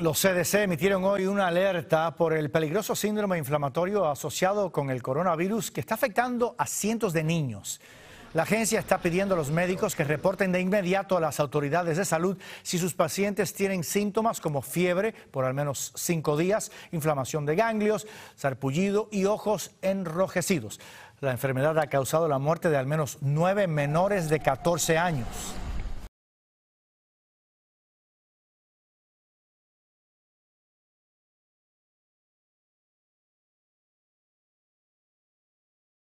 Los CDC emitieron hoy una alerta por el peligroso síndrome inflamatorio asociado con el coronavirus que está afectando a cientos de niños. La agencia está pidiendo a los médicos que reporten de inmediato a las autoridades de salud si sus pacientes tienen síntomas como fiebre por al menos cinco días, inflamación de ganglios, sarpullido y ojos enrojecidos. La enfermedad ha causado la muerte de al menos nueve menores de 14 años.